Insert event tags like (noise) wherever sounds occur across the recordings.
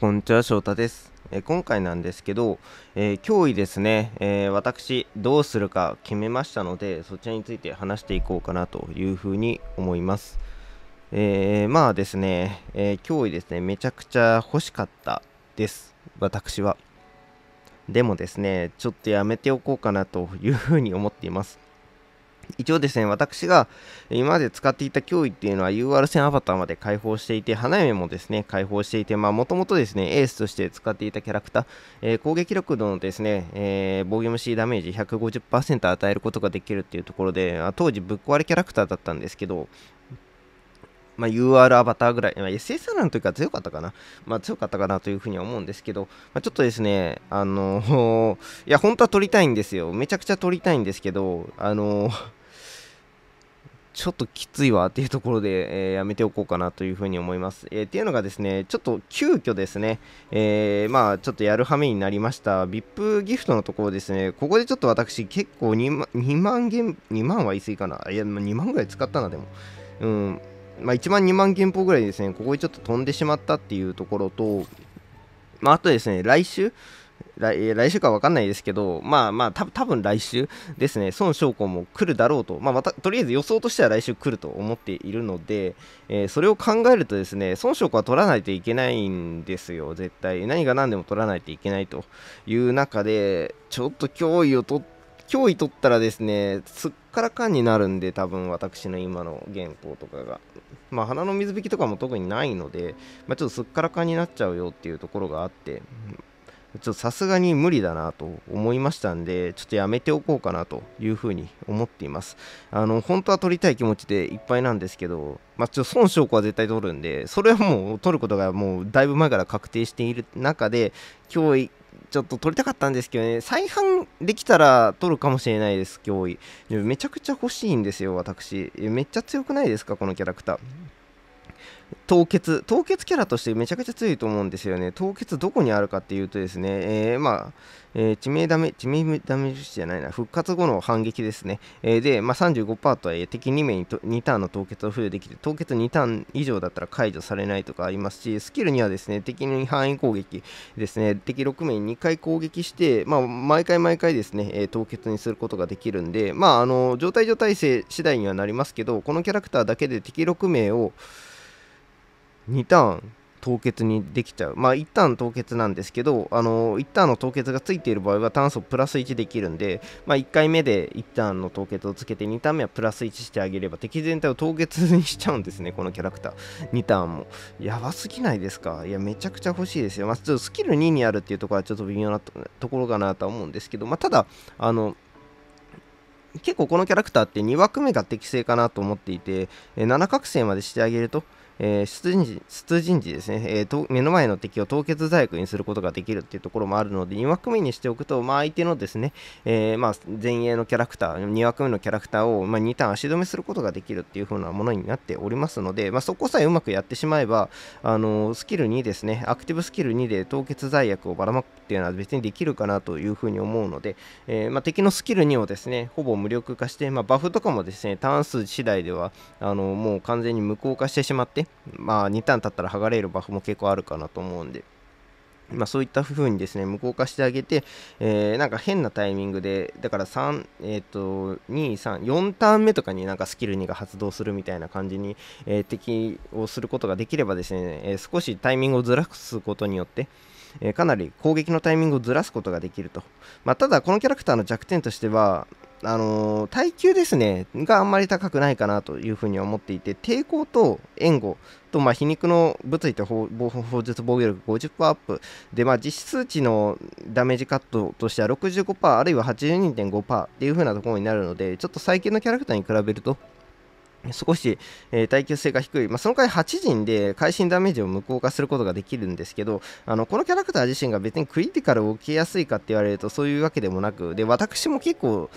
こんにちは翔太です、えー、今回なんですけど、えー、今ですね、えー、私どうするか決めましたのでそちらについて話していこうかなというふうに思います、えー、まあですね、えー、脅威ですねめちゃくちゃ欲しかったです私はでもですねちょっとやめておこうかなというふうに思っています一応ですね、私が今まで使っていた脅威っていうのは UR 線アバターまで開放していて、花嫁もですね、開放していて、まあ、もともとですね、エースとして使っていたキャラクター、えー、攻撃力のですね、えー、防御虫ダメージ150%与えることができるっていうところで、当時ぶっ壊れキャラクターだったんですけど、まあ、UR アバターぐらい、まあ、SSR の時は強かったかな、まあ、強かったかなというふうに思うんですけど、まあ、ちょっとですね、あのー、いや、本当は撮りたいんですよ。めちゃくちゃ撮りたいんですけど、あのーちょっときついわっていうところで、えー、やめておこうかなというふうに思います。えー、っていうのがですね、ちょっと急遽ですね、えー、まあちょっとやるはめになりました VIP ギフトのところですね、ここでちょっと私結構2万 ,2 万元、2万は言い過ぎかな。いや、2万ぐらい使ったな、でも。うん。まあ1万2万元歩ぐらいですね、ここにちょっと飛んでしまったっていうところと、まあ、あとですね、来週、来来週か分かんないですけど、まあまあ、た多分来週ですね、孫将校も来るだろうと、まあ、またとりあえず予想としては来週来ると思っているので、えー、それを考えるとですね、孫将校は取らないといけないんですよ、絶対。何が何でも取らないといけないという中で、ちょっと脅威を取って、脅威取ったらですね、すっからかんになるんで、多分私の今の原稿とかが。まあ、花の水引きとかも特にないので、まあ、ちょっとすっからかんになっちゃうよっていうところがあって、ちょっとさすがに無理だなと思いましたんで、ちょっとやめておこうかなというふうに思っています。あの、本当は取りたい気持ちでいっぱいなんですけど、まあ、ちょっと損証拠は絶対取るんで、それはもう取ることがもうだいぶ前から確定している中で、今日ちょっと取りたかったんですけどね、再販できたら取るかもしれないです、脅威。めちゃくちゃ欲しいんですよ、私。めっちゃ強くないですか、このキャラクター。凍結凍結キャラとしてめちゃくちゃ強いと思うんですよね。凍結どこにあるかっていうとですね、えー、まあ、えー、致命ダメ、致命ダメージじゃないな、復活後の反撃ですね。えー、で、まあ、35%とはいえ、敵2名にと2ターンの凍結を付与できて、凍結2ターン以上だったら解除されないとかありますし、スキルにはですね、敵に範囲攻撃ですね、敵6名に2回攻撃して、まあ、毎回毎回ですね、え凍結にすることができるんで、まあ、あの、状態上耐性次第にはなりますけど、このキャラクターだけで敵6名を、2ターン凍結にできちゃう。まあ、1ターン凍結なんですけど、あの1ターンの凍結がついている場合は炭素プラス1できるんで、まあ、1回目で1ターンの凍結をつけて、2ターン目はプラス1してあげれば、敵全体を凍結にしちゃうんですね、このキャラクター。2ターンも。やばすぎないですかいや、めちゃくちゃ欲しいですよ。まあ、ちょっとスキル2にあるっていうところはちょっと微妙なところかなとは思うんですけど、まあ、ただ、あの、結構このキャラクターって2枠目が適正かなと思っていて、7覚醒までしてあげると、えー、出陣時出陣時ですね、えーと、目の前の敵を凍結罪悪にすることができるっていうところもあるので、2枠目にしておくと、まあ、相手のですね、えー、まあ、前衛のキャラクター、2枠目のキャラクターを、まあ、2ターン足止めすることができるっていう風なものになっておりますので、まあ、そこさえうまくやってしまえば、あのスキル2ですね、アクティブスキル2で凍結罪悪をばらまくっていうのは別にできるかなというふうに思うので、えー、まあ、敵のスキル2をですね、ほぼ無力化して、まあ、バフとかもですね、ターン数次第では、あのもう完全に無効化してしまって、まあ、2ターン経ったら剥がれるバフも結構あるかなと思うんで。まあ、そういった風にですね、無効化してあげて、えー、なんか変なタイミングで、だから3、えっ、ー、と、2、3、4ターン目とかになんかスキル2が発動するみたいな感じに、えー、敵をすることができればですね、え少しタイミングをずらすことによって、えかなり攻撃のタイミングをずらすことができると、まあ、ただこのキャラクターの弱点としてはあのー、耐久ですね、があんまり高くないかなというふうに思っていて、抵抗と援護と、まあ、皮肉の物理と砲術防御力50%アップで、まあ、実数値のダメージカットとしては65%あるいは82.5%っていう風なところになるので、ちょっと最近のキャラクターに比べると、少し、えー、耐久性が低い、まあ、その回8人で会心ダメージを無効化することができるんですけどあのこのキャラクター自身が別にクリティカルを受けやすいかって言われるとそういうわけでもなくで私も結構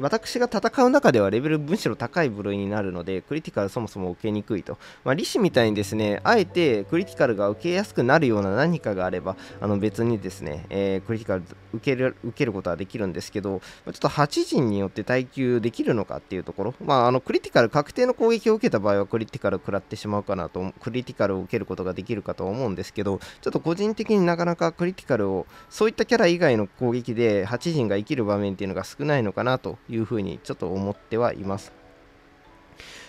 私が戦う中ではレベルむしろ高い部類になるのでクリティカルそもそも受けにくいと、まあ、リシみたいにですねあえてクリティカルが受けやすくなるような何かがあればあの別にですね、えー、クリティカル受ける受けることはできるんですけど、まあ、ちょっと8人によって耐久できるのかっていうところ、まあ、あのクリティカル確定の攻撃を受けた場合はクリティカルを食らってしまうかなとクリティカルを受けることができるかと思うんですけどちょっと個人的になかなかクリティカルをそういったキャラ以外の攻撃で8人が生きる場面っていうのが少ないのかなというふうにちょっと思ってはいます。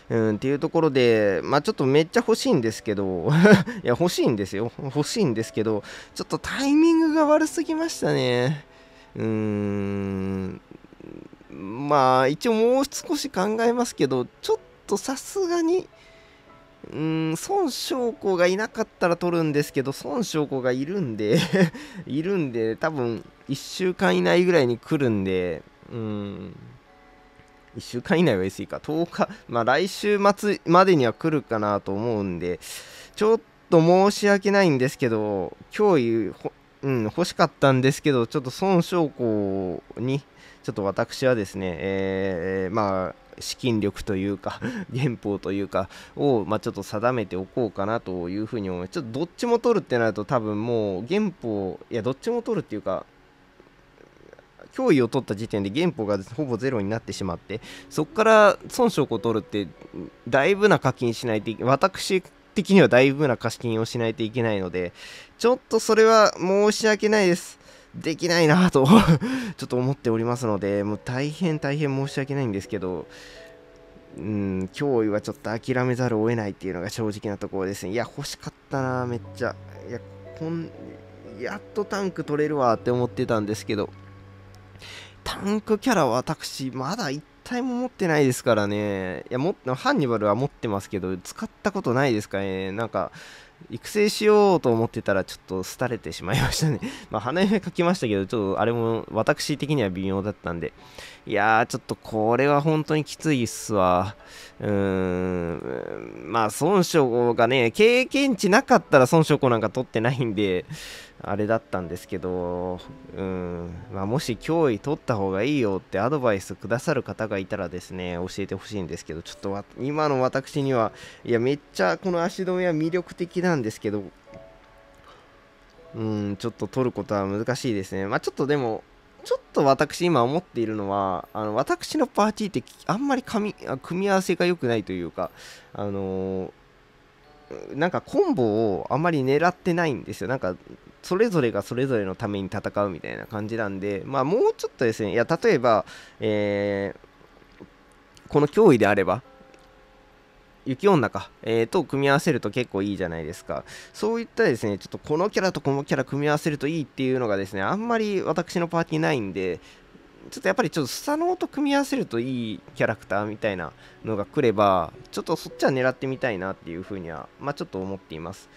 うん、っていうところで、まあ、ちょっとめっちゃ欲しいんですけど (laughs) いや、欲しいんですよ。欲しいんですけど、ちょっとタイミングが悪すぎましたね。うーん、まあ、一応もう少し考えますけど、ちょっとさすがに、うん、孫将校がいなかったら取るんですけど、孫将校がいるんで (laughs) いるんで、多分1週間以内ぐらいに来るんで、うん、1週間以内は SE か、10日、まあ来週末までには来るかなと思うんで、ちょっと申し訳ないんですけど、今日う、うん、欲しかったんですけど、ちょっと孫将校に、ちょっと私はですね、えー、まあ、資金力というか (laughs) 原法というかを、まあ、ちょっと定めておこうかなというふうに思いますちょっとどっちも取るってなると多分もう原法いやどっちも取るっていうか脅威を取った時点で原法がほぼゼロになってしまってそこから損傷を取るってだいぶな課金しないといけ私的にはだいぶな課金をしないといけないのでちょっとそれは申し訳ないですできないなと (laughs) ちょっと思っておりますので、もう大変大変申し訳ないんですけど、うん、脅威はちょっと諦めざるを得ないっていうのが正直なところですね。いや、欲しかったな、めっちゃ。いや、こん、やっとタンク取れるわって思ってたんですけど、タンクキャラは私、まだ1体も持ってないですからね。いや、もハンニバルは持ってますけど、使ったことないですかね。なんか、育成しようと思ってたらちょっと廃れてしまいましたね (laughs) まあ、花嫁書きましたけど、ちょっとあれも私的には微妙だったんで。いやー、ちょっとこれは本当にきついっすわ。うーん、まあ、孫将がね、経験値なかったら孫将校なんか取ってないんで、あれだったんですけど、うんまあ、もし脅威取った方がいいよってアドバイスくださる方がいたらですね教えてほしいんですけどちょっと今の私にはいやめっちゃこの足止めは魅力的なんですけどうんちょっと取ることは難しいですねまあちょっとでもちょっと私今思っているのはあの私のパーティーってあんまり組み合わせが良くないというかあのなんかコンボをあまり狙ってないんですよ。なんかそれぞれがそれぞれのために戦うみたいな感じなんで、まあ、もうちょっとですね、いや例えば、えー、この脅威であれば、雪女か、えー、と組み合わせると結構いいじゃないですか。そういったですね、ちょっとこのキャラとこのキャラ組み合わせるといいっていうのがですね、あんまり私のパーティーないんで、ちょっとやっぱりちょっとスサノオと組み合わせるといいキャラクターみたいなのが来れば、ちょっとそっちは狙ってみたいなっていうふうには、まあちょっと思っています。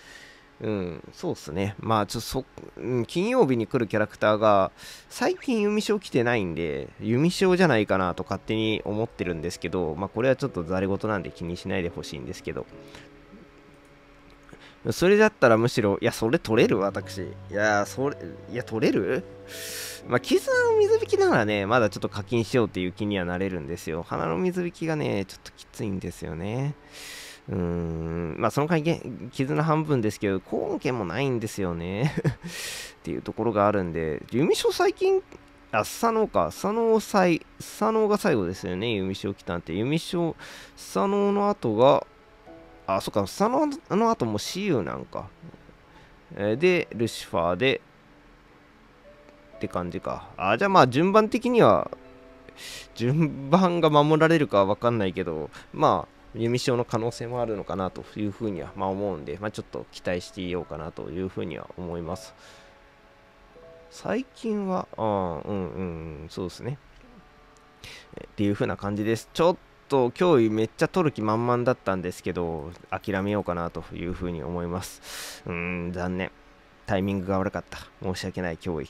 うん、そうっすね。まあ、ちょっとそ、うん、金曜日に来るキャラクターが、最近弓章来てないんで、弓章じゃないかなと勝手に思ってるんですけど、まあ、これはちょっとざれ言なんで気にしないでほしいんですけど。それだったらむしろ、いや、それ取れる私。いや、それ、いや、取れるまあ、絆の水引きならね、まだちょっと課金しようっていう気にはなれるんですよ。花の水引きがね、ちょっときついんですよね。うーん、まあ、その係、絆半分ですけど、根拠もないんですよね (laughs) っていうところがあるんで、弓所最近、あ、佐野か、佐野最、佐野が最後ですよね、弓所来たんて。弓サ佐野の後が、あ、そっか、佐野の後も私有なんか。で、ルシファーで、って感じか。あ、じゃあまあ順番的には、順番が守られるかわかんないけど、まあ、弓塩の可能性もあるのかなというふうには、まあ、思うんで、まあ、ちょっと期待していようかなというふうには思います。最近は、あうんうん、そうですね。っていう風な感じです。ちょっと今日めっちゃ取る気満々だったんですけど、諦めようかなという風に思います。うん、残念。タイミングが悪かった。申し訳ない脅威。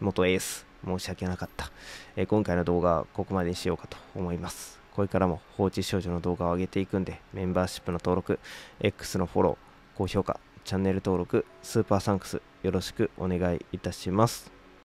元エース。申し訳なかった。えー、今回の動画はここまでにしようかと思います。これからも放置少女の動画を上げていくんで、メンバーシップの登録、X のフォロー、高評価、チャンネル登録、スーパーサンクスよろしくお願いいたします。